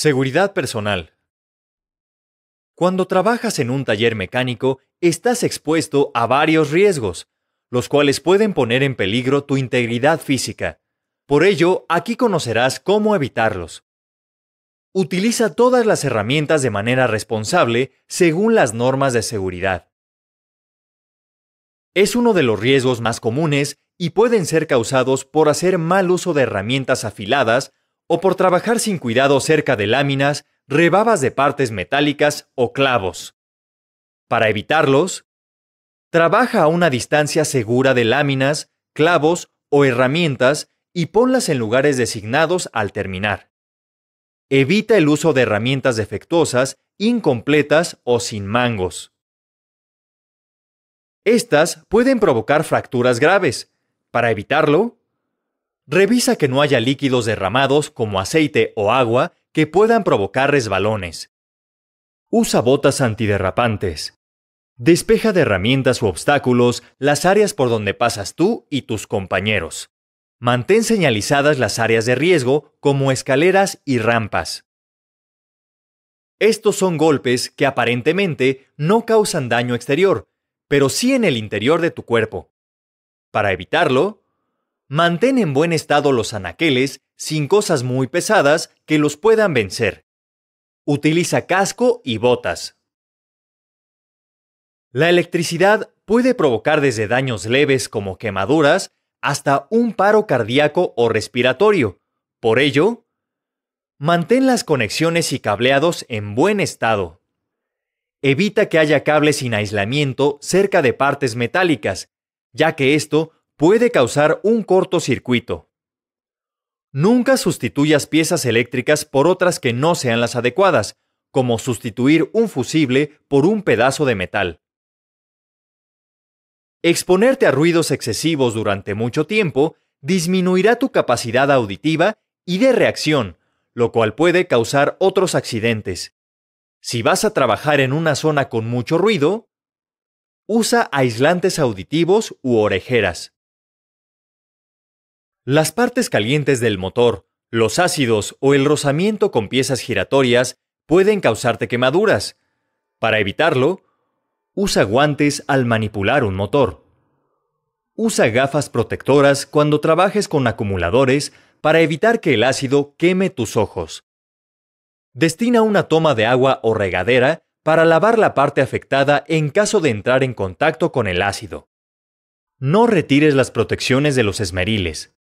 Seguridad personal. Cuando trabajas en un taller mecánico, estás expuesto a varios riesgos, los cuales pueden poner en peligro tu integridad física. Por ello, aquí conocerás cómo evitarlos. Utiliza todas las herramientas de manera responsable según las normas de seguridad. Es uno de los riesgos más comunes y pueden ser causados por hacer mal uso de herramientas afiladas o por trabajar sin cuidado cerca de láminas, rebabas de partes metálicas o clavos. Para evitarlos, trabaja a una distancia segura de láminas, clavos o herramientas y ponlas en lugares designados al terminar. Evita el uso de herramientas defectuosas, incompletas o sin mangos. Estas pueden provocar fracturas graves. Para evitarlo, Revisa que no haya líquidos derramados como aceite o agua que puedan provocar resbalones. Usa botas antiderrapantes. Despeja de herramientas u obstáculos las áreas por donde pasas tú y tus compañeros. Mantén señalizadas las áreas de riesgo como escaleras y rampas. Estos son golpes que aparentemente no causan daño exterior, pero sí en el interior de tu cuerpo. Para evitarlo, Mantén en buen estado los anaqueles sin cosas muy pesadas que los puedan vencer. Utiliza casco y botas. La electricidad puede provocar desde daños leves como quemaduras hasta un paro cardíaco o respiratorio. Por ello, mantén las conexiones y cableados en buen estado. Evita que haya cables sin aislamiento cerca de partes metálicas, ya que esto puede causar un cortocircuito. Nunca sustituyas piezas eléctricas por otras que no sean las adecuadas, como sustituir un fusible por un pedazo de metal. Exponerte a ruidos excesivos durante mucho tiempo disminuirá tu capacidad auditiva y de reacción, lo cual puede causar otros accidentes. Si vas a trabajar en una zona con mucho ruido, usa aislantes auditivos u orejeras. Las partes calientes del motor, los ácidos o el rozamiento con piezas giratorias pueden causarte quemaduras. Para evitarlo, usa guantes al manipular un motor. Usa gafas protectoras cuando trabajes con acumuladores para evitar que el ácido queme tus ojos. Destina una toma de agua o regadera para lavar la parte afectada en caso de entrar en contacto con el ácido. No retires las protecciones de los esmeriles.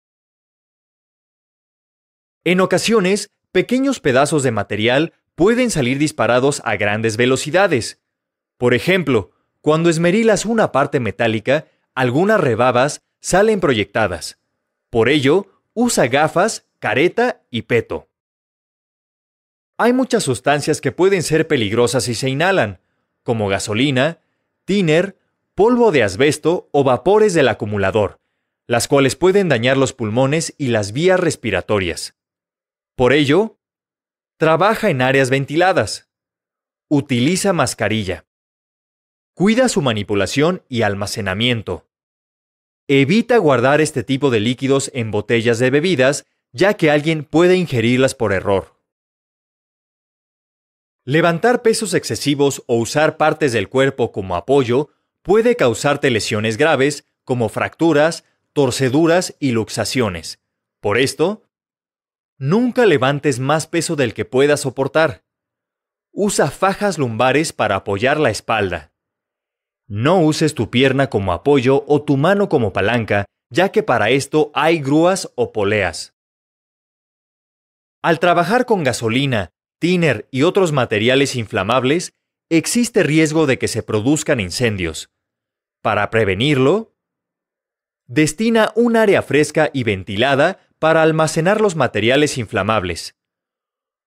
En ocasiones, pequeños pedazos de material pueden salir disparados a grandes velocidades. Por ejemplo, cuando esmerilas una parte metálica, algunas rebabas salen proyectadas. Por ello, usa gafas, careta y peto. Hay muchas sustancias que pueden ser peligrosas si se inhalan, como gasolina, tiner, polvo de asbesto o vapores del acumulador, las cuales pueden dañar los pulmones y las vías respiratorias. Por ello, trabaja en áreas ventiladas, utiliza mascarilla, cuida su manipulación y almacenamiento. Evita guardar este tipo de líquidos en botellas de bebidas, ya que alguien puede ingerirlas por error. Levantar pesos excesivos o usar partes del cuerpo como apoyo puede causarte lesiones graves como fracturas, torceduras y luxaciones. Por esto, Nunca levantes más peso del que puedas soportar. Usa fajas lumbares para apoyar la espalda. No uses tu pierna como apoyo o tu mano como palanca, ya que para esto hay grúas o poleas. Al trabajar con gasolina, tiner y otros materiales inflamables, existe riesgo de que se produzcan incendios. Para prevenirlo, Destina un área fresca y ventilada para almacenar los materiales inflamables.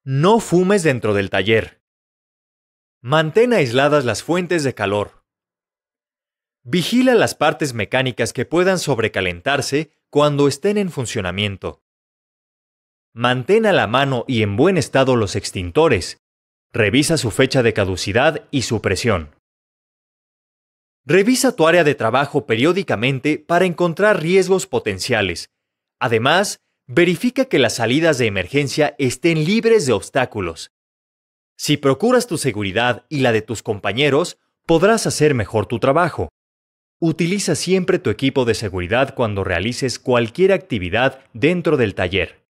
No fumes dentro del taller. Mantén aisladas las fuentes de calor. Vigila las partes mecánicas que puedan sobrecalentarse cuando estén en funcionamiento. Mantén a la mano y en buen estado los extintores. Revisa su fecha de caducidad y su presión. Revisa tu área de trabajo periódicamente para encontrar riesgos potenciales. Además, verifica que las salidas de emergencia estén libres de obstáculos. Si procuras tu seguridad y la de tus compañeros, podrás hacer mejor tu trabajo. Utiliza siempre tu equipo de seguridad cuando realices cualquier actividad dentro del taller.